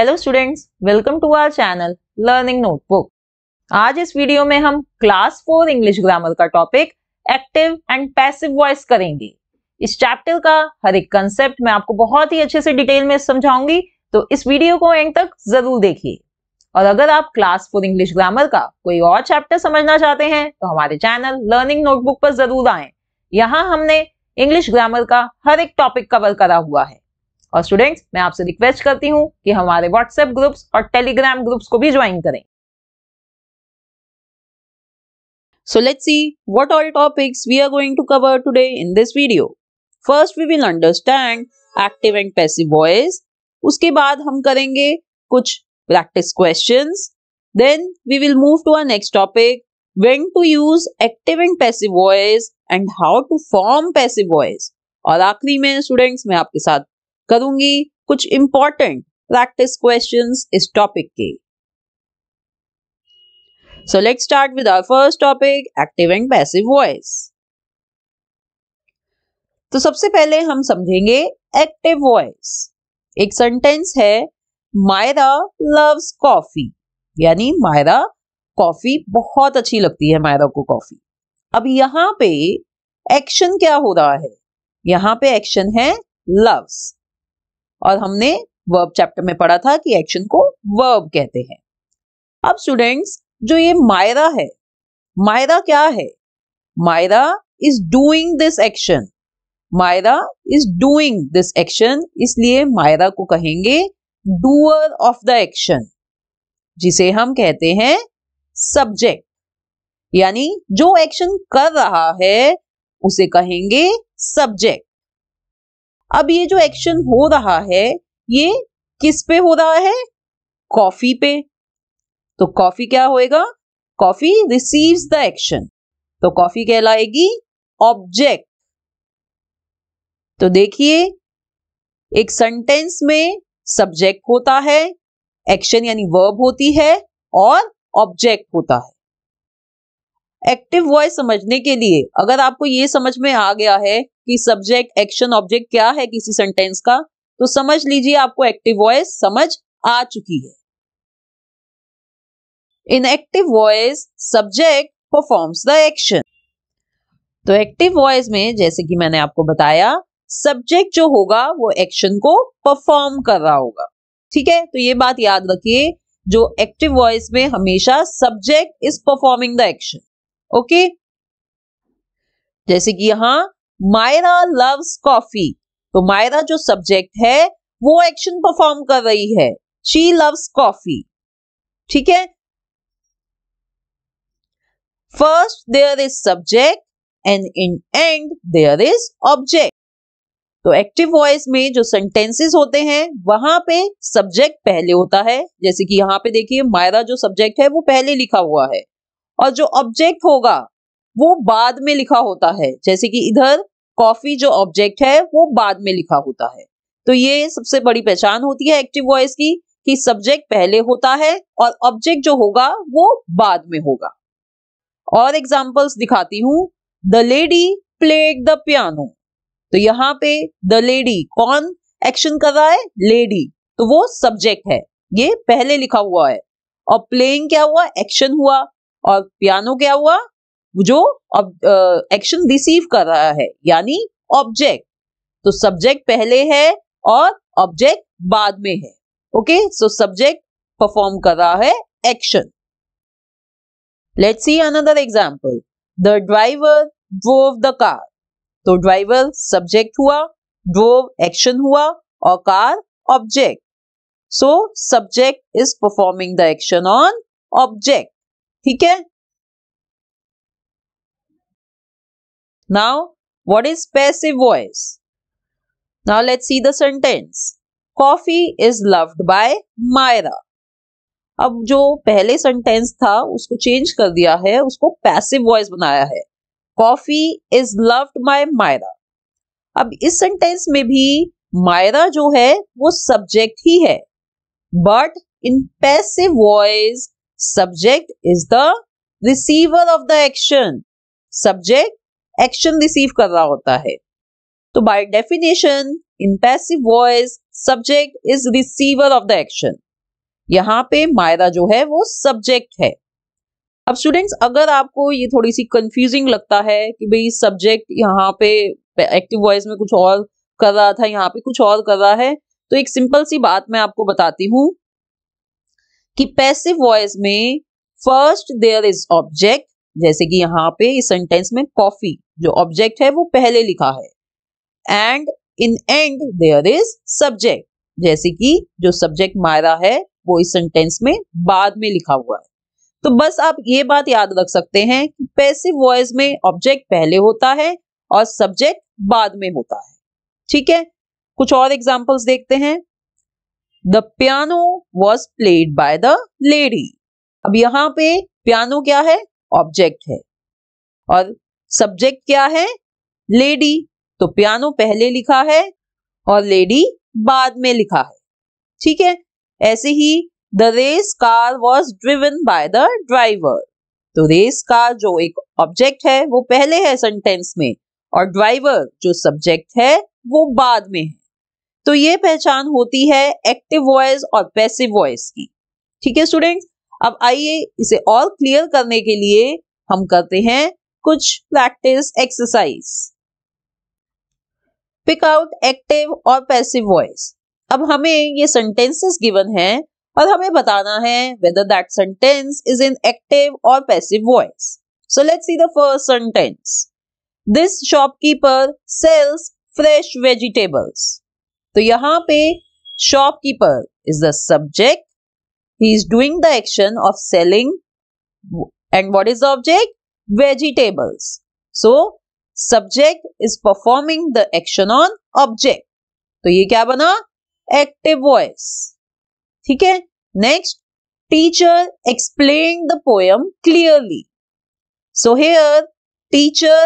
Hello students welcome to our channel learning notebook आज इस वीडियो में हम क्लास फोर इंग्लिश ग्रामर का topic active and passive voice करेंगे इस चैप्टर का हर एक कंसेप्ट मैं आपको बहुत ही अच्छे से डिटेल में समझाऊंगी तो इस वीडियो को एंड तक जरूर देखिए और अगर आप क्लास फोर इंग्लिश ग्रामर का कोई और चैप्टर समझना चाहते हैं तो हमारे चैनल लर्निंग नोटबुक पर जरूर आए यहाँ हमने इंग्लिश ग्रामर का हर एक टॉपिक कवर करा हुआ है और स्टूडेंट्स मैं आपसे रिक्वेस्ट करती हूँ कि हमारे व्हाट्सएप ग्रुप्स और टेलीग्राम ग्रुप्स को भी ज्वाइन करें So let's see what all topics we are going to cover today in this video. First we will understand active and passive voice. उसके बाद हम करेंगे कुछ practice questions. Then we will move to our next topic when to use active and passive voice and how to form passive voice. और आखिरी में students मैं आपके साथ करूंगी कुछ इंपॉर्टेंट प्रैक्टिस क्वेश्चंस इस टॉपिक के so let start with our first topic active and passive voice तो सबसे पहले हम समझेंगे एक्टिव वॉइस एक सेंटेंस है मायरा लव्स कॉफी यानी मायरा कॉफी बहुत अच्छी लगती है मायरा को कॉफी अब यहां पे एक्शन क्या हो रहा है यहां पे एक्शन है लव्स और हमने वर्ब चैप्टर में पढ़ा था कि एक्शन को वर्ब कहते हैं अब स्टूडेंट्स जो ये मायरा है मायरा क्या है Myra is doing this action Myra is doing this action इसलिए मायरा को कहेंगे डूअर ऑफ द एक्शन जिसे हम कहते हैं सब्जेक्ट यानी जो एक्शन कर रहा है उसे कहेंगे सब्जेक्ट अब ये जो एक्शन हो रहा है ये किस पे हो रहा है कॉफी पे तो कॉफी क्या होएगा कॉफी रिसीव्स द एक्शन तो कॉफी कहलाएगी ऑब्जेक्ट तो देखिए एक सेंटेंस में सब्जेक्ट होता है एक्शन यानी वर्ब होती है और ऑब्जेक्ट होता है एक्टिव वॉइस समझने के लिए अगर आपको ये समझ में आ गया है कि सब्जेक्ट एक्शन ऑब्जेक्ट क्या है किसी सेंटेंस का तो समझ लीजिए आपको एक्टिव वॉइस समझ आ चुकी है in active voice subject performs the action तो एक्टिव वॉइस में जैसे कि मैंने आपको बताया सब्जेक्ट जो होगा वो एक्शन को परफॉर्म कर रहा होगा ठीक है तो ये बात याद रखिए जो एक्टिव वॉइस में हमेशा subject is performing the action okay जैसे कि यहां मायरा लव्स कॉफी तो मायरा जो सब्जेक्ट है वो एक्शन परफॉर्म कर रही है शी लव्स कॉफी ठीक है first there is subject and in end there is object तो एक्टिव वॉइस में जो सेंटेंसेस होते हैं वहां पे सब्जेक्ट पहले होता है जैसे कि यहां पे देखिए मायरा जो सब्जेक्ट है वो पहले लिखा हुआ है और जो ऑब्जेक्ट होगा वो बाद में लिखा होता है जैसे कि इधर कॉफी जो ऑब्जेक्ट है वो बाद में लिखा होता है तो ये सबसे बड़ी पहचान होती है एक्टिव वॉइस की कि सब्जेक्ट पहले होता है और ऑब्जेक्ट जो होगा वो बाद में होगा और एग्जाम्पल्स दिखाती हूं the lady played the piano तो यहाँ पे द लेडी कौन एक्शन कर रहा है लेडी तो वो सब्जेक्ट है ये पहले लिखा हुआ है और प्लेइंग क्या हुआ एक्शन हुआ और पियानो क्या हुआ जो एक्शन रिसीव कर रहा है यानी ऑब्जेक्ट तो सब्जेक्ट पहले है और ऑब्जेक्ट बाद में है ओके सो सब्जेक्ट परफॉर्म कर रहा है action let's see another example the driver drove the car तो ड्राइवर सब्जेक्ट हुआ ड्रोव एक्शन हुआ और car object so subject is performing the action on object ठीक है Now, what is passive voice? Now, let's see the sentence. Coffee is loved by Myra. अब जो पहले sentence था उसको चेंज कर दिया है उसको पैसिव वॉइस बनाया है coffee is loved by Myra अब इस सेंटेंस में भी मायरा जो है वो सब्जेक्ट ही है but in passive voice subject is the receiver of the action subject action receive कर रहा होता है तो by definition in passive voice subject is receiver of the action यहाँ पे मायरा जो है वो सब्जेक्ट है अब स्टूडेंट्स अगर आपको ये थोड़ी सी कंफ्यूजिंग लगता है कि भाई सब्जेक्ट यहाँ पे एक्टिव वॉइस में कुछ और कर रहा था यहाँ पे कुछ और कर रहा है तो एक सिंपल सी बात मैं आपको बताती हूं कि पैसिव वॉइस में फर्स्ट देयर इज ऑब्जेक्ट जैसे कि यहाँ पे इस सेंटेंस में कॉफी जो ऑब्जेक्ट है वो पहले लिखा है and in end there is subject जैसे कि जो सब्जेक्ट मायरा है वो इस सेंटेंस में बाद में लिखा हुआ है तो बस आप ये बात याद रख सकते हैं कि पैसिव वॉइस में ऑब्जेक्ट पहले होता है और सब्जेक्ट बाद में होता है ठीक है कुछ और एग्जाम्पल्स देखते हैं the piano was played by the lady अब यहाँ पे पियानो क्या है ऑब्जेक्ट है और सब्जेक्ट क्या है लेडी तो पियानो पहले लिखा है और लेडी बाद में लिखा है ठीक है ऐसे ही the race car was driven by the driver तो रेस कार जो एक ऑब्जेक्ट है वो पहले है सेंटेंस में और ड्राइवर जो सब्जेक्ट है वो बाद में है तो ये पहचान होती है एक्टिव वॉइस और पैसिव वॉइस की ठीक है स्टूडेंट अब आइए इसे और क्लियर करने के लिए हम करते हैं कुछ practice exercise pick out active or passive voice अब हमें ये सेंटेंसेस गिवन हैं और हमें बताना है whether that sentence is in active or passive voice so let's see the first sentence this shopkeeper sells fresh vegetables तो यहाँ पे shopkeeper is the subject he is doing the action of selling and what is the object vegetables so subject is performing the action on object So ye kya bana active voice theek hai next teacher explained the poem clearly so here teacher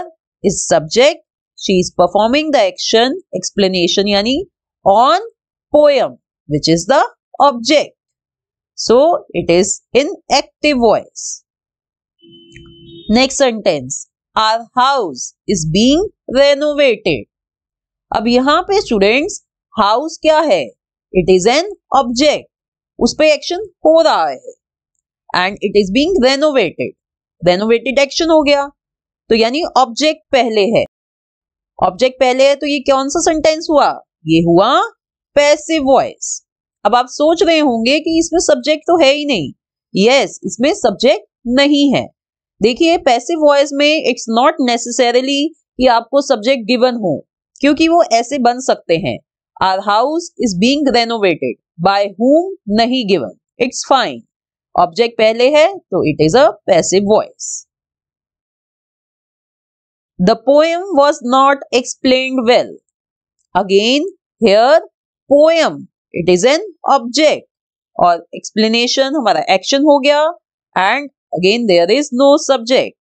is subject she is performing the action explanation yani on poem which is the object so it is in active voice. Next sentence our house is being renovated अब यहां पे students house क्या है it is an object उस पर action हो रहा है and it is being renovated renovated action हो गया तो यानी ऑब्जेक्ट पहले है ऑब्जेक्ट पहले है तो ये कौन सा सेंटेंस हुआ ये हुआ पैसिव वॉइस अब आप सोच रहे होंगे कि इसमें सब्जेक्ट तो है ही नहीं यस yes, इसमें सब्जेक्ट नहीं है देखिए पैसिव वॉइस में इट्स नॉट नेसेसरली कि आपको सब्जेक्ट गिवन हो क्योंकि वो ऐसे बन सकते हैं our house is being renovated by whom नहीं गिवन इट्स फाइन ऑब्जेक्ट पहले है तो it is a passive voice the poem was not explain well again here poem it is an object और एक्सप्लेनेशन हमारा एक्शन हो गया and again there is no subject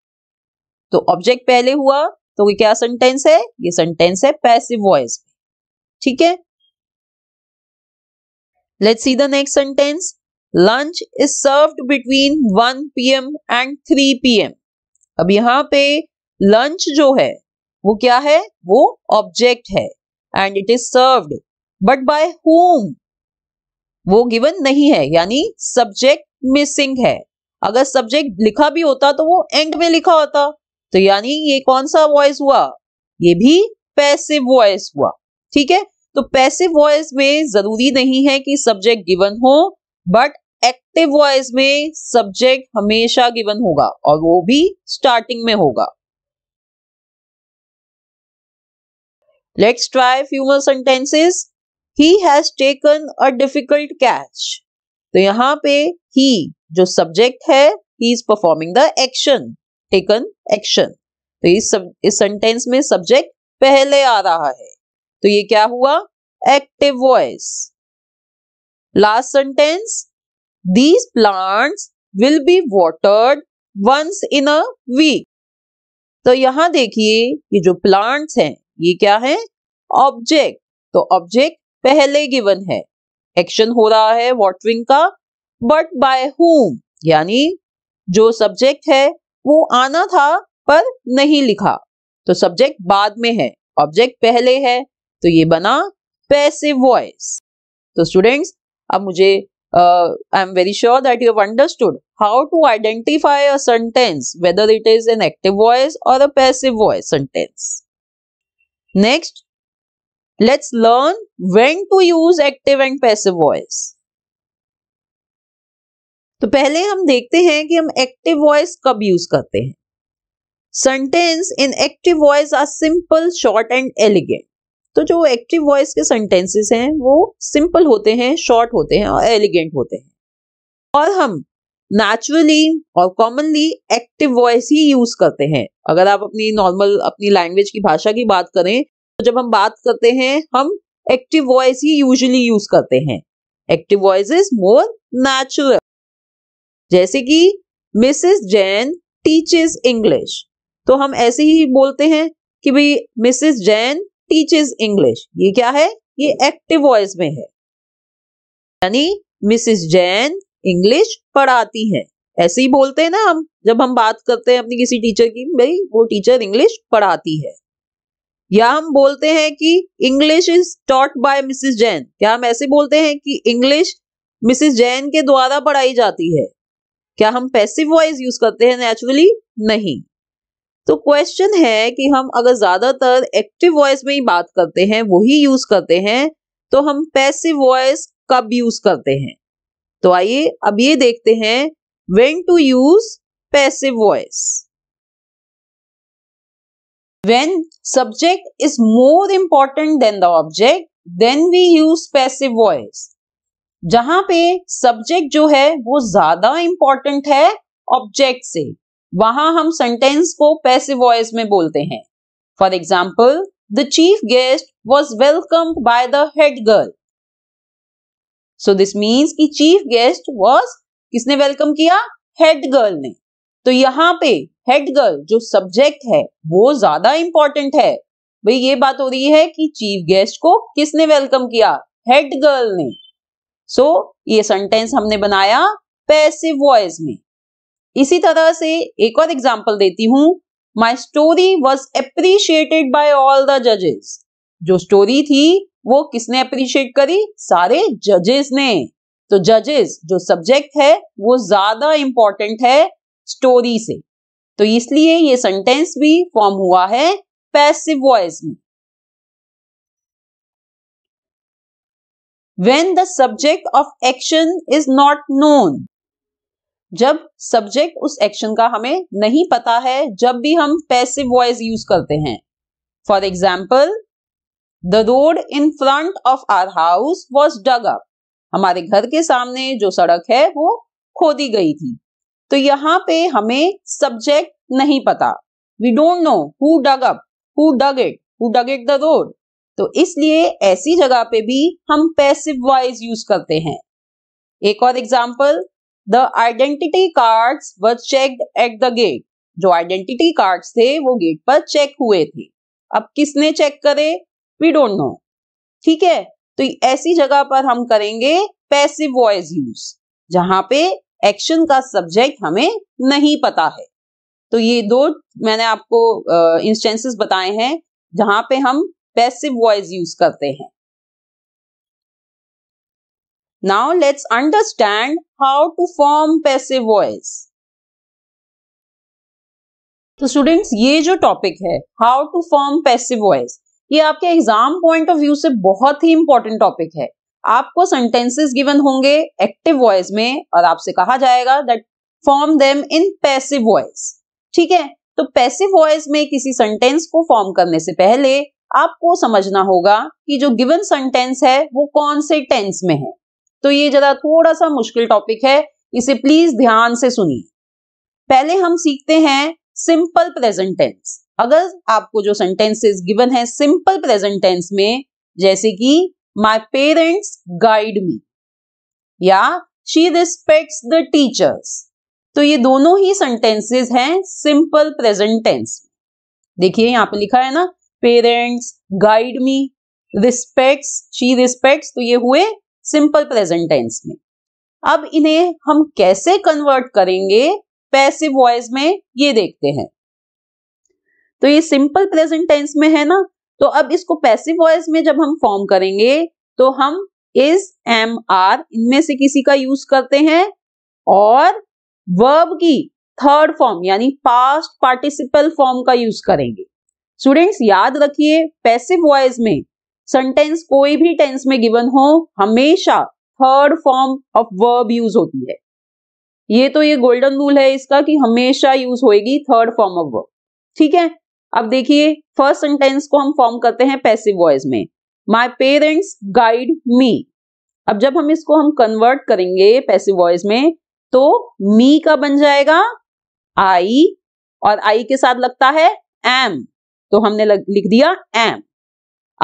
तो object पहले हुआ तो ये क्या सेंटेंस है ये सेंटेंस है पैसिव वॉइस ठीक है let's see the next sentence lunch is served between 1 PM and 3 PM अब यहां पे लंच जो है वो क्या है वो ऑब्जेक्ट है and it is served but by whom वो गिवन नहीं है यानी सब्जेक्ट मिसिंग है अगर सब्जेक्ट लिखा भी होता तो वो एंड में लिखा होता तो यानी ये कौन सा वॉइस हुआ ये भी पैसिव वॉइस हुआ ठीक है तो पैसिव वॉइस में जरूरी नहीं है कि सब्जेक्ट गिवन हो बट एक्टिव वॉइस में सब्जेक्ट हमेशा गिवन होगा और वो भी स्टार्टिंग में होगा let's try few more sentences he has taken a difficult catch तो यहाँ पे ही जो सब्जेक्ट है he is performing the action taken action तो इस सब इस सेंटेंस में सब्जेक्ट पहले आ रहा है तो ये क्या हुआ active voice last sentence these plants will be watered once in a week तो यहां देखिए ये जो प्लांट्स हैं ये क्या है ऑब्जेक्ट तो ऑब्जेक्ट पहले गिवन है एक्शन हो रहा है वॉटरिंग का बट बाय होम यानी जो सब्जेक्ट है वो आना था पर नहीं लिखा तो सब्जेक्ट बाद में है ऑब्जेक्ट पहले है तो ये बना पैसिव वॉइस तो स्टूडेंट्स अब मुझे I am very sure that you have understood how to identify a sentence whether it is an active voice or a passive voice sentence next Let's learn when to use active and passive voice. तो पहले हम देखते हैं कि हम active voice कब use करते हैं sentence in active voice are simple short and elegant तो जो एक्टिव वॉइस के सेंटेंसेस हैं वो सिंपल होते हैं शॉर्ट होते हैं और एलिगेंट होते हैं और हम नेचुरली और कॉमनली एक्टिव वॉइस ही यूज करते हैं अगर आप अपनी नॉर्मल अपनी लैंग्वेज की भाषा की बात करें तो जब हम बात करते हैं हम एक्टिव वॉइस ही यूजली यूज करते हैं active voice is more natural जैसे कि मिसेस जैन टीचेस इंग्लिश तो हम ऐसे ही बोलते हैं कि भाई मिसेस जैन टीचेस इंग्लिश ये क्या है ये एक्टिव वॉइस में है यानी मिसेस जैन इंग्लिश पढ़ाती हैं ऐसे ही बोलते हैं ना हम जब हम बात करते हैं अपनी किसी टीचर की भाई वो टीचर इंग्लिश पढ़ाती है या हम बोलते हैं कि English is taught by Mrs Jain क्या हम ऐसे बोलते हैं कि इंग्लिश मिसिज जैन के द्वारा पढ़ाई जाती है क्या हम पैसिव वॉइस यूज करते हैं नेचुरली नहीं तो क्वेश्चन है कि हम अगर ज्यादातर एक्टिव वॉइस में ही बात करते हैं वही यूज करते हैं तो हम पैसिव वॉइस कब यूज करते हैं तो आइए अब ये देखते हैं when to use passive voice When subject is more important than the object, then we use passive voice. जहां पे सब्जेक्ट जो है वो ज्यादा इंपॉर्टेंट है ऑब्जेक्ट से वहां हम सेंटेंस को पैसिव वॉइस में बोलते हैं for example the chief guest was welcome by the head girl so this means कि चीफ गेस्ट वॉज किसने वेलकम किया हेड गर्ल ने तो यहाँ पे हेड गर्ल जो सब्जेक्ट है वो ज्यादा इंपॉर्टेंट है भाई ये बात हो रही है कि चीफ गेस्ट को किसने वेलकम किया हेड गर्ल ने सो so, ये सेंटेंस हमने बनाया पैसिव वॉइस में इसी तरह से एक और एग्जाम्पल देती हूं my story was appreciated by all the जजेस जो स्टोरी थी वो किसने अप्रिशिएट करी सारे जजेस ने तो जजेस जो सब्जेक्ट है वो ज्यादा इंपॉर्टेंट है स्टोरी से तो इसलिए ये सेंटेंस भी फॉर्म हुआ है पैसिव वॉइस में when the subject of action is not known जब सब्जेक्ट उस एक्शन का हमें नहीं पता है जब भी हम पैसिव वॉइस यूज करते हैं for example the road in front of our house was dug up हमारे घर के सामने जो सड़क है वो खोदी गई थी तो यहाँ पे हमें सब्जेक्ट नहीं पता we don't know who dug up who dug it who dug it the road तो इसलिए ऐसी जगह पे भी हम पैसिव वॉइस यूज करते हैं एक और example the identity cards were check at the gate जो आइडेंटिटी कार्ड्स थे वो गेट पर चेक हुए थे अब किसने चेक करे वी डोंट नो ठीक है तो ऐसी जगह पर हम करेंगे पैसिव वॉइस यूज जहां पे एक्शन का सब्जेक्ट हमें नहीं पता है तो ये दो मैंने आपको इंस्टेंसेस uh, बताए हैं जहां पे हम पैसिव वॉइस यूज करते हैं now let's understand how to form passive voice तो स्टूडेंट्स ये जो टॉपिक है how to form passive voice ये आपके एग्जाम पॉइंट ऑफ व्यू से बहुत ही इंपॉर्टेंट टॉपिक है आपको सेंटेंसेस गिवन होंगे एक्टिव वॉइस में और आपसे कहा जाएगा that form them in passive voice ठीक है तो पैसिव वॉइस में किसी सेंटेंस को फॉर्म करने से पहले आपको समझना होगा कि जो गिवन सेंटेंस है वो कौन से टेंस में है तो ये जरा थोड़ा सा मुश्किल टॉपिक है इसे प्लीज ध्यान से सुनिए पहले हम सीखते हैं सिंपल प्रेजेंट टेंस अगर आपको जो सेंटेंसेस गिवन है सिंपल प्रेजेंट टेंस में जैसे कि My parents guide me. या she respects the teachers. तो ये दोनों ही सेंटेंसेस हैं सिंपल प्रेजेंट टेंस देखिए यहां पे लिखा है ना parents guide me respects she respects तो ये हुए सिंपल प्रेजेंट टेंस में अब इन्हें हम कैसे कन्वर्ट करेंगे पैसिव वॉइस में ये देखते हैं तो ये सिंपल प्रेजेंट टेंस में है ना तो अब इसको पैसिव वॉइस में जब हम फॉर्म करेंगे तो हम इज एम आर इनमें से किसी का यूज करते हैं और वर्ब की थर्ड फॉर्म यानी पास्ट पार्टिसिपल फॉर्म का यूज करेंगे स्टूडेंट्स याद रखिए पैसिव वॉइस में सेंटेंस कोई भी टेंस में गिवन हो हमेशा third form of verb use होती है ये तो ये गोल्डन रूल है इसका कि हमेशा यूज होएगी थर्ड फॉर्म ऑफ वर्ब ठीक है अब देखिए फर्स्ट सेंटेंस को हम फॉर्म करते हैं पैसिव वॉइस में माई पेरेंट्स गाइड मी अब जब हम इसको हम कन्वर्ट करेंगे पैसिव वॉइस में तो मी का बन जाएगा आई और आई के साथ लगता है एम तो हमने लग, लिख दिया एम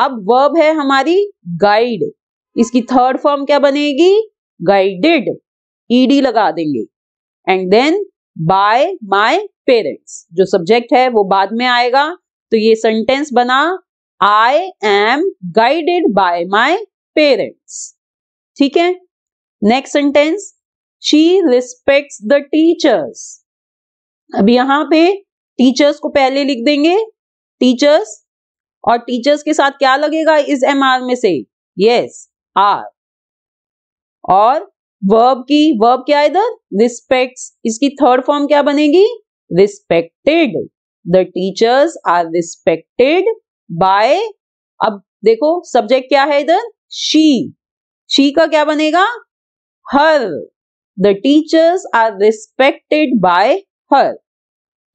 अब वर्ब है हमारी गाइड इसकी थर्ड फॉर्म क्या बनेगी गाइडेड ईडी e लगा देंगे and then by my parents जो सब्जेक्ट है वो बाद में आएगा तो ये सेंटेंस बना I am guided by my parents ठीक है next sentence she respects the teachers अब यहां पे टीचर्स को पहले लिख देंगे टीचर्स और टीचर्स के साथ क्या लगेगा इस एम आर में से यस आर और वर्ब की वर्ब क्या इधर रिस्पेक्ट्स इसकी थर्ड फॉर्म क्या बनेगी respected the teachers are respected by अब देखो सब्जेक्ट क्या है इधर शी शी का क्या बनेगा her the teachers are respected by her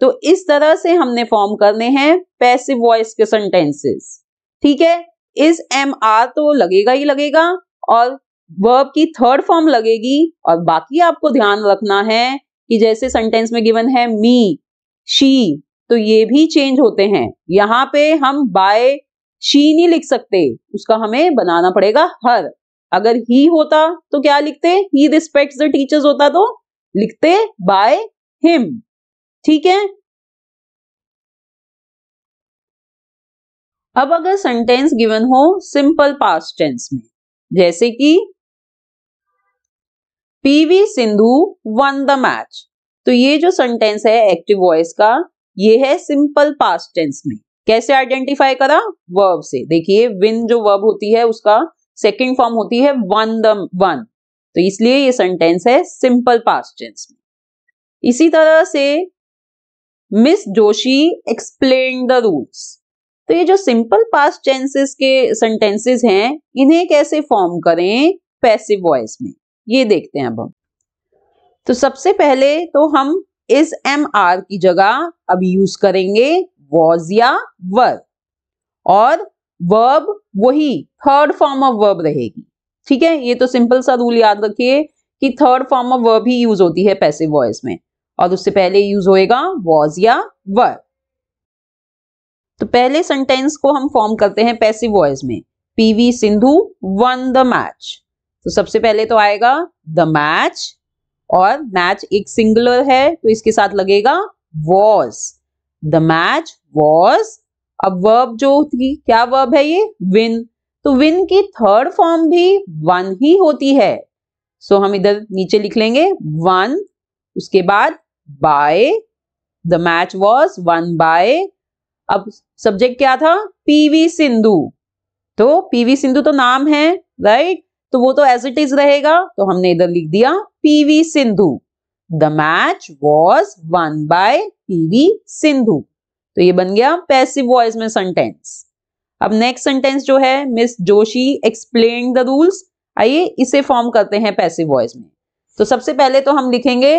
तो इस तरह से हमने फॉर्म करने हैं पैसिव वॉइस के सेंटेंसेस ठीक है इस एम आर तो लगेगा ही लगेगा और वर्ब की थर्ड फॉर्म लगेगी और बाकी आपको ध्यान रखना है कि जैसे सेंटेंस में गिवन है मी शी तो ये भी चेंज होते हैं यहां पे हम बाय शी नहीं लिख सकते उसका हमें बनाना पड़ेगा हर अगर ही होता तो क्या लिखते ही रिस्पेक्ट्स द टीचर्स होता तो लिखते बाय हिम ठीक है अब अगर सेंटेंस गिवन हो सिंपल पास्ट टेंस में जैसे कि PV Sindhu won the match तो ये जो सेंटेंस है एक्टिव वॉइस का ये है सिंपल पास्ट टेंस में कैसे आइडेंटिफाई करा वर्ब से देखिए विन जो वर्ब होती है उसका सेकेंड फॉर्म होती है वन द वन तो इसलिए ये सेंटेंस है सिंपल पास्ट टेंस में इसी तरह से miss Joshi explain the rules तो ये जो सिंपल पास्ट टेंसेस के सेंटेंसेस हैं इन्हें कैसे फॉर्म करें पैसिव वॉइस में ये देखते हैं अब हम तो सबसे पहले तो हम इस एम आर की जगह अब यूज करेंगे वॉज या वर और वर्ब वही थर्ड फॉर्म ऑफ वर्ब रहेगी ठीक है ये तो सिंपल सा रूल याद रखिए कि थर्ड फॉर्म ऑफ वर्ब ही यूज होती है पैसिव वॉइस में और उससे पहले यूज होएगा वॉज या वर तो पहले सेंटेंस को हम फॉर्म करते हैं पैसिव वॉइस में PV Sindhu won the match तो सबसे पहले तो आएगा द मैच और मैच एक सिंगुलर है तो इसके साथ लगेगा वॉज द मैच वॉज अब वर्ब जो थी क्या वर्ब है ये विन तो विन की थर्ड फॉर्म भी वन ही होती है सो so, हम इधर नीचे लिख लेंगे वन उसके बाद by the match was won by अब सब्जेक्ट क्या था पीवी सिंधु तो पीवी सिंधु तो नाम है राइट तो वो तो एज इट इज रहेगा तो हमने इधर लिख दिया PV Sindhu the match was won by PV Sindhu तो ये बन गया पैसिव वॉइस में सेंटेंस अब नेक्स्ट सेंटेंस जो है miss Joshi explain the rules आइए इसे फॉर्म करते हैं पैसिव वॉइस में तो सबसे पहले तो हम लिखेंगे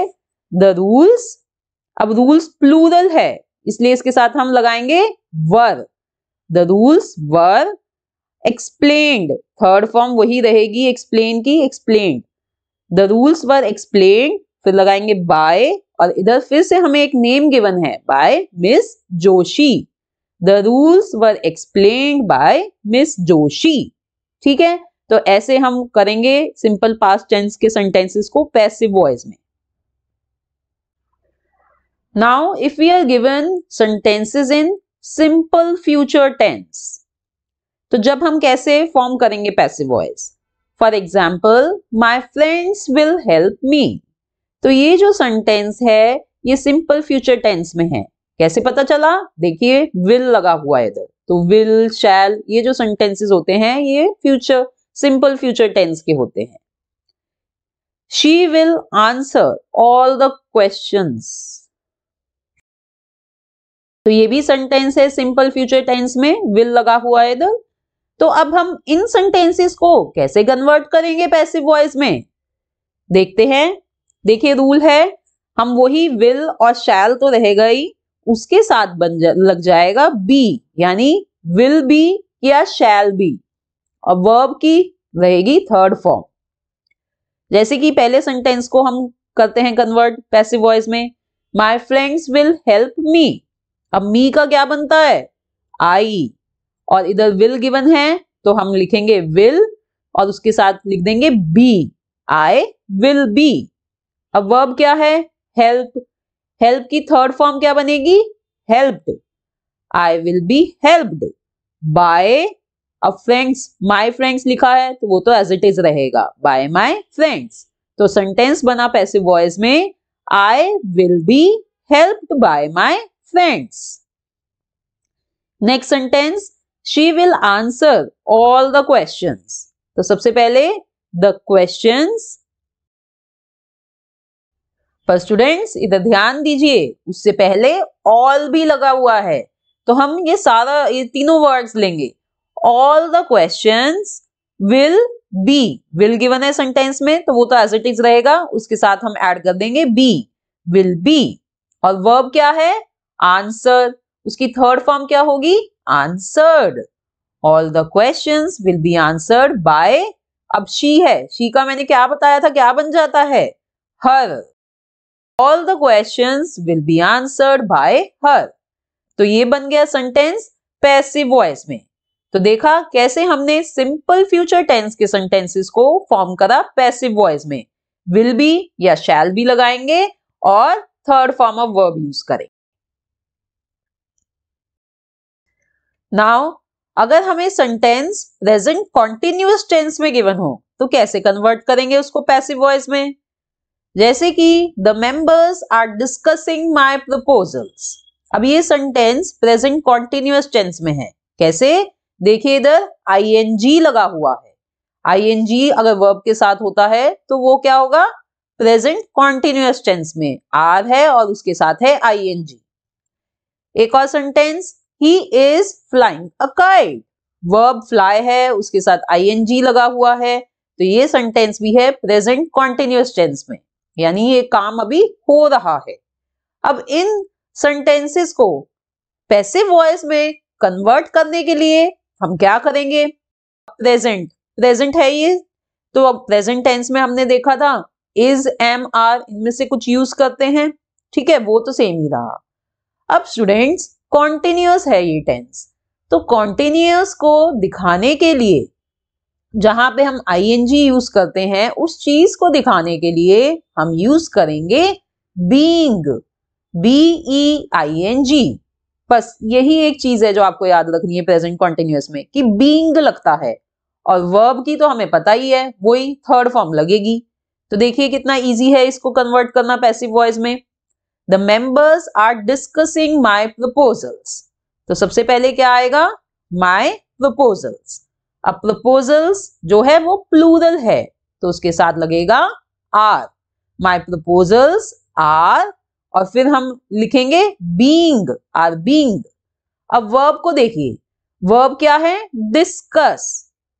द रूल्स अब रूल्स प्लूरल है इसलिए इसके साथ हम लगाएंगे were the rules were explained third form वही रहेगी एक्सप्लेन की explain the rules were explain फिर लगाएंगे बाय और इधर फिर से हमें एक नेम गिवन है by miss Joshi the rules were explain by miss Joshi ठीक है तो ऐसे हम करेंगे सिंपल पास टेंस के सेंटेंसेस को पैसिव वॉइस में now if we are given sentences in simple future tense तो जब हम कैसे फॉर्म करेंगे passive voice for example my friends will help me तो ये जो सेंटेंस है ये सिंपल फ्यूचर टेंस में है कैसे पता चला देखिए विल लगा हुआ है इधर तो विल शैल ये जो सेंटेंसेस होते हैं ये फ्यूचर सिंपल फ्यूचर टेंस के होते हैं she will answer all the question तो ये भी सेंटेंस है सिंपल फ्यूचर टेंस में विल लगा हुआ है इधर तो अब हम इन सेंटेंसेस को कैसे कन्वर्ट करेंगे पैसिव वॉइस में देखते हैं देखिए रूल है हम वही विल और शैल तो रहेगा ही उसके साथ बन जा, लग जाएगा बी यानी विल बी या शैल बी और वर्ब की रहेगी थर्ड फॉर्म जैसे कि पहले सेंटेंस को हम करते हैं कन्वर्ट पैसिव वॉइस में my friends will help me अब मी का क्या बनता है आई और इधर विल गिवन है तो हम लिखेंगे विल और उसके साथ लिख देंगे बी आई विल बी अब वर्ब क्या है हेल्प हेल्प की थर्ड फॉर्म क्या बनेगी helped I will be helped by a friends my friends लिखा है तो वो तो एज इट इज रहेगा बाय माय फ्रेंड्स तो सेंटेंस बना पैसिव वॉइस में I will be helped by my friends next sentence she will answer all the question तो सबसे पहले द क्वेश्चन पर स्टूडेंट्स इधर ध्यान दीजिए उससे पहले ऑल भी लगा हुआ है तो हम ये सारा ये तीनों वर्ड्स लेंगे all the question will be will given है सेंटेंस में तो वो तो एज इट इज रहेगा उसके साथ हम ऐड कर देंगे बी विल बी और वर्ब क्या है आंसर उसकी थर्ड फॉर्म क्या होगी answered all the question will be answered by अब शी है शी का मैंने क्या बताया था क्या बन जाता है her all the question will be answered by her तो ये बन गया सेंटेंस पैसिव वॉइस में तो देखा कैसे हमने सिंपल फ्यूचर टेंस के सेंटेंसेस को फॉर्म करा पैसिव वॉइस में विल बी या शैल भी लगाएंगे और third form of verb use करें नाउ अगर हमें सेंटेंस प्रेजेंट कॉन्टिन्यूस टेंस में गिवन हो तो कैसे कन्वर्ट करेंगे उसको पैसिव वॉइस में जैसे कि the members are discussing my proposals अब ये सेंटेंस प्रेजेंट कॉन्टिन्यूस टेंस में है कैसे देखिए इधर आईएनजी लगा हुआ है आईएनजी अगर वर्ब के साथ होता है तो वो क्या होगा प्रेजेंट कॉन्टिन्यूस टेंस में आर है और उसके साथ है आईएनजी एक और sentence he is flying a kite verb fly है उसके साथ जी लगा हुआ है तो ये सेंटेंस भी है प्रेजेंट कॉन्टिन्यूस टेंस में यानी ये काम अभी हो रहा है अब इन सेंटेंसेस को पैसिव वॉइस में कन्वर्ट करने के लिए हम क्या करेंगे प्रेजेंट प्रेजेंट है ये तो अब प्रेजेंट टेंस में हमने देखा था इज एम आर इनमें से कुछ यूज करते हैं ठीक है वो तो सेम ही रहा अब स्टूडेंट्स कॉन्टिन्यूस है ये टेंस तो कॉन्टिन्यूस को दिखाने के लिए जहां पे हम जी यूज करते हैं उस चीज को दिखाने के लिए हम यूज करेंगे being B E I N G बस यही एक चीज है जो आपको याद रखनी है प्रेजेंट कॉन्टिन्यूस में कि बींग लगता है और वर्ब की तो हमें पता ही है वही थर्ड फॉर्म लगेगी तो देखिए कितना इजी है इसको कन्वर्ट करना पैसिव वॉइस में the members are discussing my proposals तो सबसे पहले क्या आएगा माय प्रपोजल्स अब प्रपोजल्स जो है वो प्लूरल है तो उसके साथ लगेगा आर माय प्रपोजल्स आर और फिर हम लिखेंगे बींग आर बींग अब वर्ब को देखिए वर्ब क्या है डिस्कस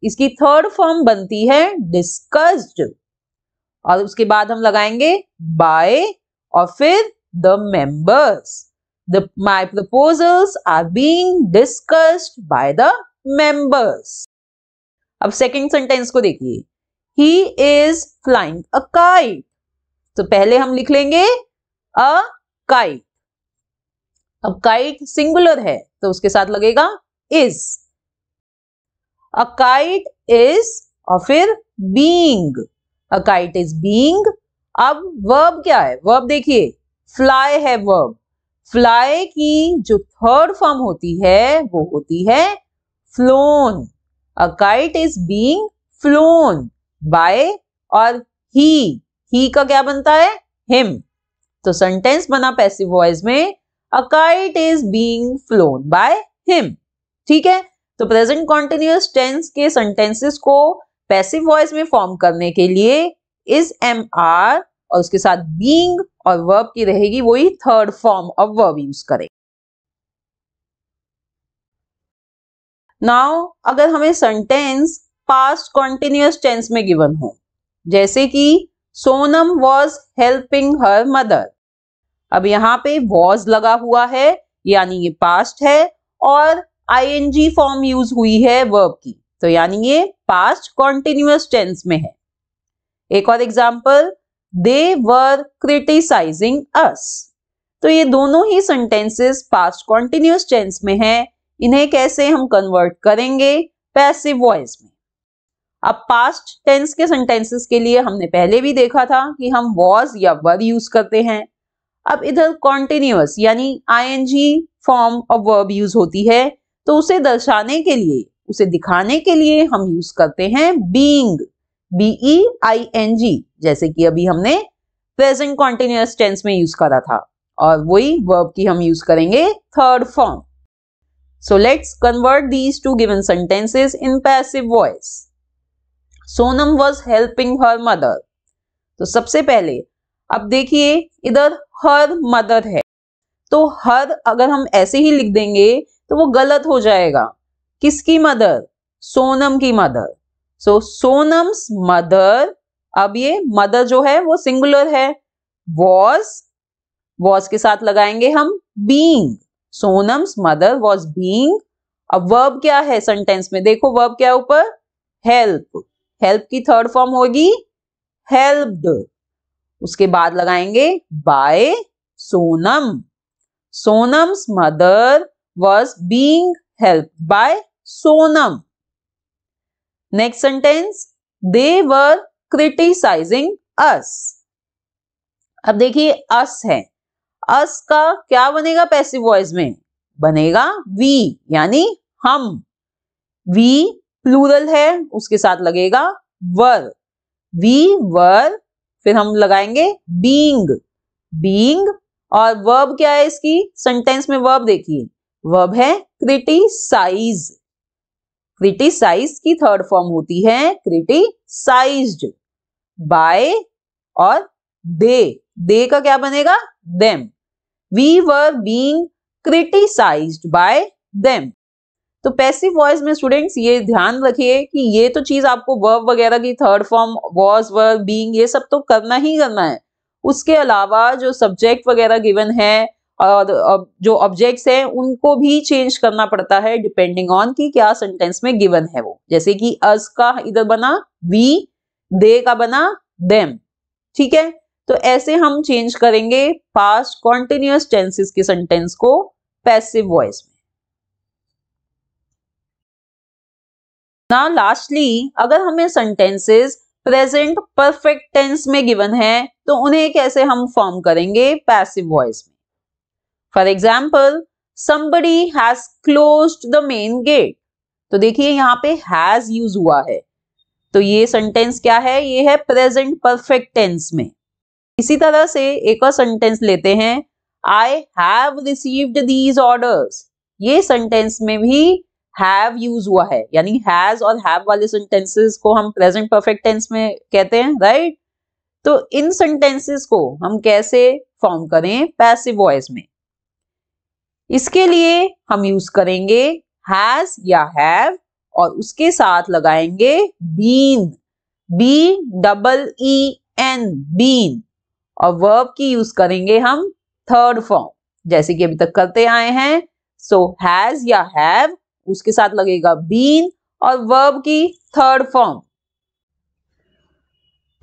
इसकी थर्ड फॉर्म बनती है डिस्कस्ड और उसके बाद हम लगाएंगे बाय और फिर the members. The, my proposals are being discussed by the members. अब सेकेंड सेंटेंस को देखिए he is flying a kite तो पहले हम लिख लेंगे अ काइट अब काइट सिंगुलर है तो उसके साथ लगेगा इज अ काइट इज और फिर being a kite is being अब वर्ब क्या है वर्ब देखिए फ्लाई है वर्ब फ्लाई की जो थर्ड फॉर्म होती है वो होती है flown a kite is being flown by और ही ही का क्या बनता है हिम तो सेंटेंस बना पैसिव वॉइस में a kite is being flown by him ठीक है तो प्रेजेंट कॉन्टिन्यूस टेंस के सेंटेंसेस को पैसिव वॉइस में फॉर्म करने के लिए इज एम आर और उसके साथ बींग और वर्ब की रहेगी वही third form of verb use करें नाउ अगर हमें सेंटेंस पास्ट कॉन्टिन्यूस टेंस में गिवन हो जैसे कि Sonam was helping her mother अब यहाँ पे वॉज लगा हुआ है यानी ये पास्ट है और आईएनजी फॉर्म यूज हुई है वर्ब की तो यानी ये पास्ट कॉन्टिन्यूस टेंस में है एक और एग्जाम्पल दे वर क्रिटिसाइजिंग अस तो ये दोनों ही सेंटेंसेस पास्ट कॉन्टिन्यूस टेंस में हैं इन्हें कैसे हम कन्वर्ट करेंगे पैसिव वॉइस में अब पास्ट टेंस के सेंटेंसेस के लिए हमने पहले भी देखा था कि हम वॉज या वर यूज करते हैं अब इधर कॉन्टिन्यूस यानी ING form of verb use होती है तो उसे दर्शाने के लिए उसे दिखाने के लिए हम यूज करते हैं being B E I N G जैसे कि अभी हमने प्रेजेंट कॉन्टिन्यूस टेंस में यूज करा था और वही वर्ब की हम यूज करेंगे third form so let's convert these two given sentences in passive voice Sonam was helping her mother तो सबसे पहले अब देखिए इधर हर मदर है तो हर अगर हम ऐसे ही लिख देंगे तो वो गलत हो जाएगा किसकी मदर सोनम की मदर सो सोनम्स मदर अब ये मदर जो है वो सिंगुलर है वॉज वॉज के साथ लगाएंगे हम being Sonam's mother was being अब वर्ब क्या है सेंटेंस में देखो वर्ब क्या है ऊपर हेल्प हेल्प की थर्ड फॉर्म होगी हेल्प्ड उसके बाद लगाएंगे by Sonam Sonam's mother was being help by Sonam next sentence they were criticising us अब देखिए अस है अस का क्या बनेगा पैसिव वॉइस में बनेगा वी यानी हम वी प्लूरल है उसके साथ लगेगा वर वी वर फिर हम लगाएंगे बींग बींग और वर्ब क्या है इसकी सेंटेंस में वर्ब देखिए वर्ब है क्रिटिसाइज क्रिटिसाइज की थर्ड फॉर्म होती है क्रिटिसाइज्ड बाय और दे दे का क्या बनेगा them we were being criticised by them तो पैसिव वॉइस में स्टूडेंट्स ये ध्यान रखिए कि ये तो चीज आपको वर्ब वगैरह की third form was verb being ये सब तो करना ही करना है उसके अलावा जो सब्जेक्ट वगैरह गिवन है और जो ऑब्जेक्ट्स हैं उनको भी चेंज करना पड़ता है डिपेंडिंग ऑन कि क्या सेंटेंस में गिवन है वो जैसे कि अस का इधर बना वी दे का बना देम ठीक है तो ऐसे हम चेंज करेंगे पास्ट कॉन्टिन्यूस टेंसेस के सेंटेंस को पैसिव वॉइस में ना लास्टली अगर हमें सेंटेंसेस प्रेजेंट परफेक्ट टेंस में गिवन है तो उन्हें कैसे हम फॉर्म करेंगे पैसिव वॉइस में for example somebody has close the main gate तो देखिए यहाँ पे हैज यूज हुआ है तो ये सेंटेंस क्या है ये है प्रेजेंट परफेक्ट टेंस में इसी तरह से एक और सेंटेंस लेते हैं I have received these orders ये सेंटेंस में भी हैव यूज हुआ है यानी हैज और हैव वाले सेंटेंसेस को हम प्रेजेंट परफेक्ट टेंस में कहते हैं राइट right? तो इन सेंटेंसेस को हम कैसे फॉर्म करें पैसिव वॉइस में इसके लिए हम यूज करेंगे हैज या हैव और उसके साथ लगाएंगे been B double E N been और वर्ब की यूज करेंगे हम थर्ड फॉर्म जैसे कि अभी तक करते आए हैं सो हैज या हैव उसके साथ लगेगा बीन और वर्ब की थर्ड फॉर्म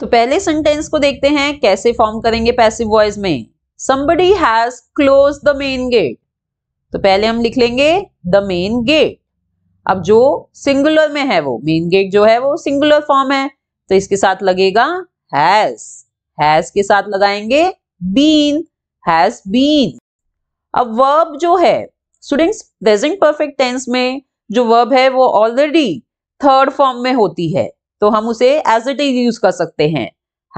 तो पहले सेंटेंस को देखते हैं कैसे फॉर्म करेंगे पैसिव वॉइस में somebody has closed the main gate तो पहले हम लिख लेंगे द मेन गेट अब जो सिंगुलर में है वो मेन गेट जो है वो सिंगुलर फॉर्म है तो इसके साथ लगेगा हैज हैज के साथ लगाएंगे बीन हैज बीन अब वर्ब जो है स्टूडेंट्स प्रेजेंट परफेक्ट टेंस में जो वर्ब है वो ऑलरेडी थर्ड फॉर्म में होती है तो हम उसे एज इट इज यूज कर सकते हैं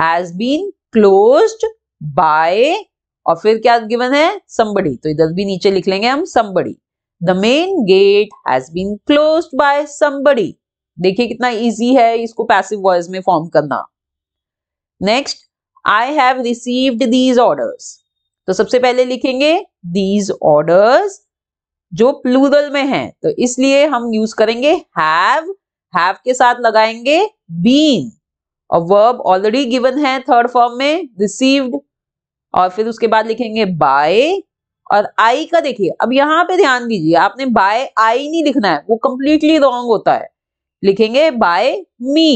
हैज बीन क्लोज्ड बाय और फिर क्या गिवन है संबड़ी तो इधर भी नीचे लिख लेंगे हम somebody the main gate has been close by somebody देखिए कितना इजी है इसको पैसिव वॉइस में फॉर्म करना next I have received these orders तो सबसे पहले लिखेंगे दीज ऑर्डर्स जो प्लूरल में है तो इसलिए हम यूज करेंगे हैव हैव के साथ लगाएंगे बीन और वर्ब ऑलरेडी गिवन है थर्ड फॉर्म में रिसीव्ड और फिर उसके बाद लिखेंगे बाय और आई का देखिए अब यहाँ पे ध्यान दीजिए आपने बाय आई नहीं लिखना है वो कंप्लीटली रॉन्ग होता है लिखेंगे by me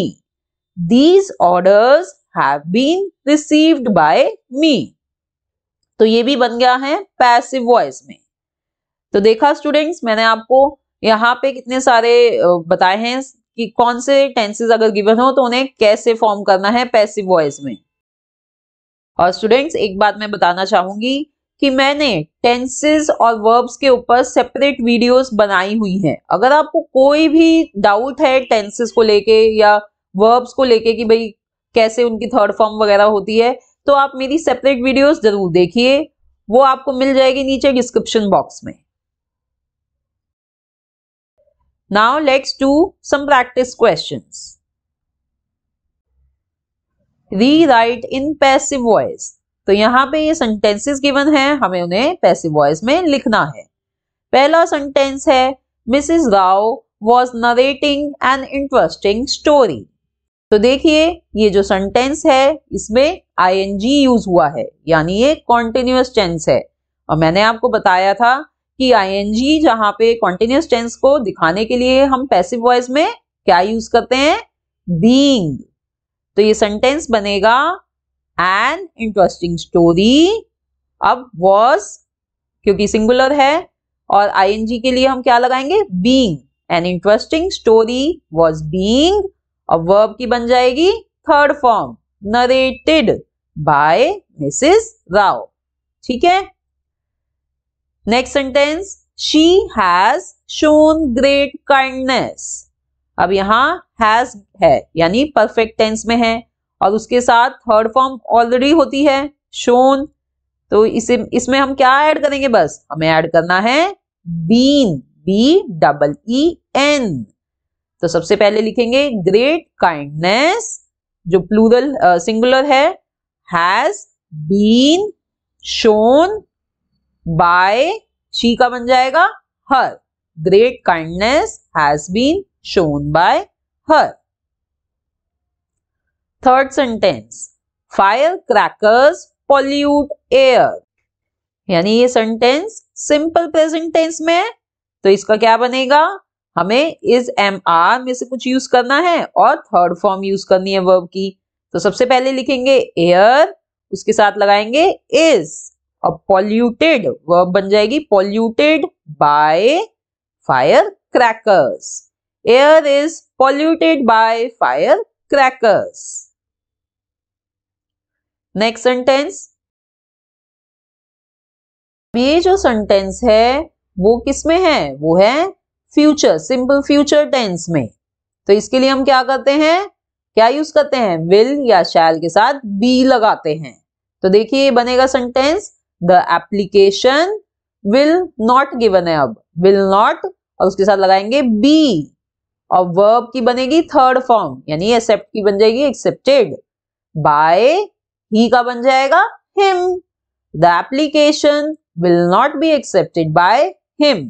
these orders have been received by me तो ये भी बन गया है पैसिव वॉइस में तो देखा स्टूडेंट्स मैंने आपको यहाँ पे कितने सारे बताए हैं कि कौन से टेंसेस अगर गिवन हो तो उन्हें कैसे फॉर्म करना है पैसिव वॉइस में और स्टूडेंट्स एक बात मैं बताना चाहूंगी कि मैंने टेंसेस और वर्ब्स के ऊपर सेपरेट वीडियोस बनाई हुई हैं अगर आपको कोई भी डाउट है टेंसेस को लेके या वर्ब्स को लेके कि भाई कैसे उनकी थर्ड फॉर्म वगैरह होती है तो आप मेरी सेपरेट वीडियोस जरूर देखिए वो आपको मिल जाएगी नीचे डिस्क्रिप्शन बॉक्स में now let's do some practice questions rewrite in passive voice तो यहाँ पे ये सेंटेंसेस गिवन है हमें उन्हें पैसिव वॉइस में लिखना है पहला सेंटेंस है Mrs Rao was narrating an interesting story तो देखिए ये जो सेंटेंस है इसमें आईएनजी यूज हुआ है यानी ये कॉन्टिन्यूस टेंस है और मैंने आपको बताया था कि आई एन जी जहां पे कॉन्टिन्यूस टेंस को दिखाने के लिए हम पैसिव वॉइस में क्या यूज करते हैं बींग तो ये सेंटेंस बनेगा एन इंटरेस्टिंग स्टोरी अब वॉज क्योंकि सिंगुलर है और आईएनजी के लिए हम क्या लगाएंगे being an interesting story was being verb की बन जाएगी third form narrated by Mrs Rao ठीक है next sentence she has shown great kindness अब यहाँ हैज है यानी परफेक्ट टेंस में है और उसके साथ थर्ड फॉर्म ऑलरेडी होती है शोन तो इसे इसमें हम क्या ऐड करेंगे बस हमें ऐड करना है been B double E N तो सबसे पहले लिखेंगे ग्रेट काइंडनेस जो प्लूरल सिंगुलर uh, है has been shown by she का बन जाएगा her great kindness has been shown by her. Third sentence. Firecrackers pollute air. यानी ये सेंटेंस सिंपल प्रेजेंट टेंस में है तो इसका क्या बनेगा हमें इज एम आर में से कुछ यूज करना है और थर्ड फॉर्म यूज करनी है वर्ब की तो सबसे पहले लिखेंगे एयर उसके साथ लगाएंगे इज और पॉल्यूटेड वर्ब बन जाएगी polluted by fire crackers air is polluted by firecrackers. Next sentence ये जो सेंटेंस है वो किस में है वो है फ्यूचर सिंपल फ्यूचर टेंस में तो इसके लिए हम क्या करते हैं क्या यूज करते हैं विल या शैल के साथ बी लगाते हैं तो देखिए ये बनेगा sentence the application will not given है अब विल नॉट और उसके साथ लगाएंगे बी और वर्ब की बनेगी थर्ड फॉर्म यानी एक्सेप्ट की बन जाएगी एक्सेप्टेड बाय ही का बन जाएगा him the application will not be accepted by him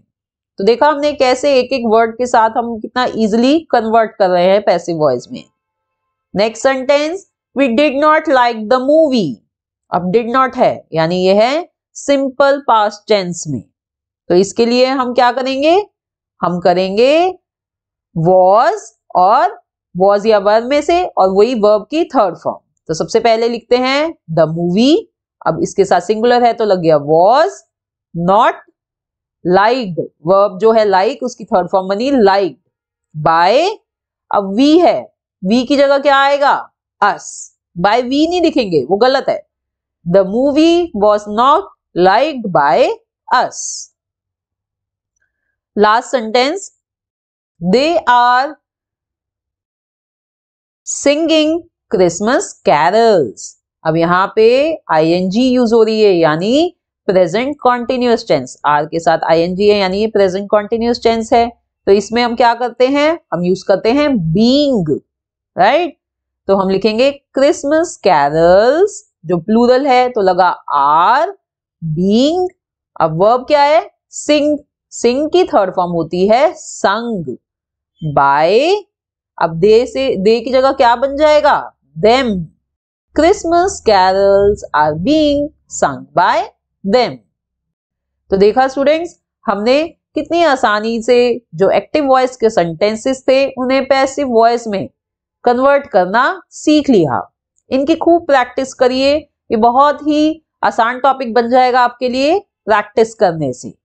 तो देखा हमने कैसे एक एक वर्ड के साथ हम कितना इजिली कन्वर्ट कर रहे हैं पैसिव वॉइस में next sentence we did not like the movie अब डिड नॉट है यानी यह है सिंपल पास्ट टेंस में तो इसके लिए हम क्या करेंगे हम करेंगे वॉज और वॉज या वर्ब में से और वही वर्ब की थर्ड फॉर्म तो सबसे पहले लिखते हैं द मूवी अब इसके साथ सिंगुलर है तो लग गया वॉज नॉट लाइक्ड वर्ब जो है लाइक like, उसकी थर्ड फॉर्म बनी लाइक्ड बाय अब वी है वी की जगह क्या आएगा अस बाय वी नहीं लिखेंगे वो गलत है the movie was not liked by us last sentence They are singing Christmas carols अब यहां पे जी यूज हो रही है यानी प्रेजेंट कॉन्टिन्यूस टेंस आर के साथ आई एन जी है यानी प्रेजेंट कॉन्टिन्यूस टेंस है तो इसमें हम क्या करते हैं हम यूज करते हैं बींग राइट तो हम लिखेंगे क्रिसमस कैरल्स जो प्लूरल है तो लगा आर बींग अब वर्ब क्या है सिंग सिंग की थर्ड फॉर्म होती है संग बाय अब दे से दे की जगह क्या बन जाएगा them Christmas carols are being sung by them तो देखा स्टूडेंट्स हमने कितनी आसानी से जो एक्टिव वॉइस के सेंटेंसेस थे उन्हें पैसिव वॉइस में कन्वर्ट करना सीख लिया इनकी खूब प्रैक्टिस करिए ये बहुत ही आसान टॉपिक बन जाएगा आपके लिए प्रैक्टिस करने से